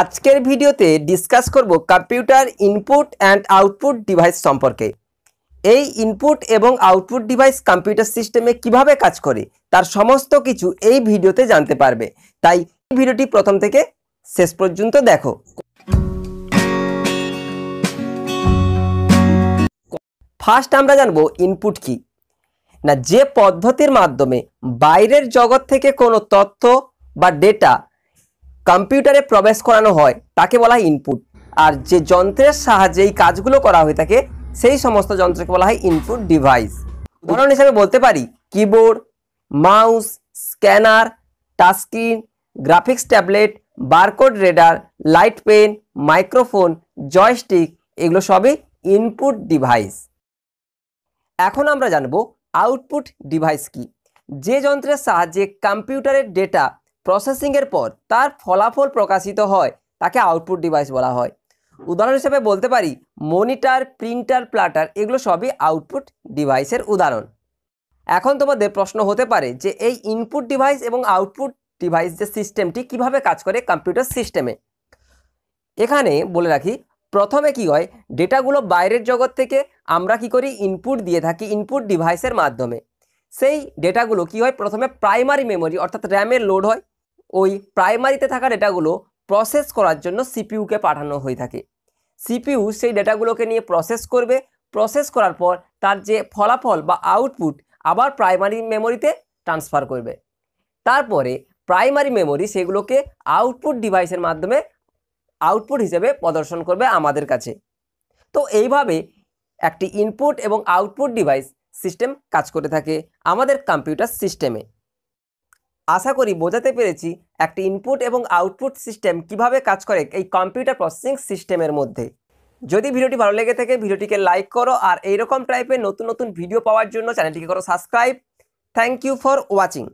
আজকের ভিডিওতে ডিসকাস করব computer input and output device সম্পর্কে এই ইনপুট এবং আউটপুট ডিভাইস কম্পিউটার সিস্টেমে কিভাবে কাজ করে তার সমস্ত কিছু এই ভিডিওতে জানতে পারবে তাই এই ভিডিওটি প্রথম থেকে শেষ পর্যন্ত দেখো ফার্স্ট আমরা জানবো ইনপুট কি না যে পদ্ধতির মাধ্যমে বাইরের জগৎ থেকে কোনো তথ্য বা ডেটা কম্পিউটারে প্রবেশ করানো হয় তাকে বলা হয় ইনপুট আর যে যন্ত্রের সাহায্যে এই কাজগুলো করা হয়ে থাকে সেই সমস্ত যন্ত্রকে বলা হয় ইনপুট ডিভাইস উদাহরণ হিসেবে বলতে পারি keyboard mouse scanner touchscreen graphics tablet barcode reader light pen microphone joystick এগুলো সবই ইনপুট ডিভাইস এখন আমরা জানব আউটপুট ডিভাইস কি যে যন্ত্রের সাহায্যে কম্পিউটারের ডেটা প্রসেসিংয়ের পর তার ফলাফল প্রকাশিত হয় তাকে আউটপুট ডিভাইস বলা হয় উদাহরণ হিসেবে বলতে পারি মনিটার প্রিন্টার প্লাটার এগুলো সবই আউটপুট ডিভাইসের উদাহরণ এখন তোমাদের প্রশ্ন হতে পারে যে এই ইনপুট ডিভাইস এবং আউটপুট ডিভাইস যে সিস্টেমটি কিভাবে কাজ করে কম্পিউটার সিস্টেমে এখানে বলে রাখি প্রথমে কি হয় ডেটাগুলো বাইরের জগৎ থেকে আমরা কি করি ইনপুট দিয়ে থাকি ইনপুট ডিভাইসের মাধ্যমে সেই ডেটাগুলো কি হয় প্রথমে প্রাইমারি মেমোরি অর্থাৎ র্যামে লোড হয় ওই প্রাইমারিতে থাকা ডেটাগুলো প্রসেস করার জন্য সিপিউকে পাঠানো হয়ে থাকে সিপিউ সেই ডেটাগুলোকে নিয়ে প্রসেস করবে প্রসেস করার পর তার যে ফলাফল বা আউটপুট আবার প্রাইমারি মেমোরিতে ট্রান্সফার করবে তারপরে প্রাইমারি মেমোরি সেগুলোকে আউটপুট ডিভাইসের মাধ্যমে আউটপুট হিসেবে প্রদর্শন করবে আমাদের কাছে তো এইভাবে একটি ইনপুট এবং আউটপুট ডিভাইস সিস্টেম কাজ করে থাকে আমাদের কম্পিউটার সিস্টেমে আশা করি বোঝাতে পেরেছি একটি ইনপুট এবং আউটপুট সিস্টেম কিভাবে কাজ করে এই কম্পিউটার প্রসেসিং সিস্টেমের মধ্যে যদি ভিডিওটি ভালো লেগে থাকে ভিডিওটিকে লাইক করো আর এইরকম টাইপের নতুন নতুন ভিডিও পাওয়ার জন্য চ্যানেলটিকে করো subscribe thank you for watching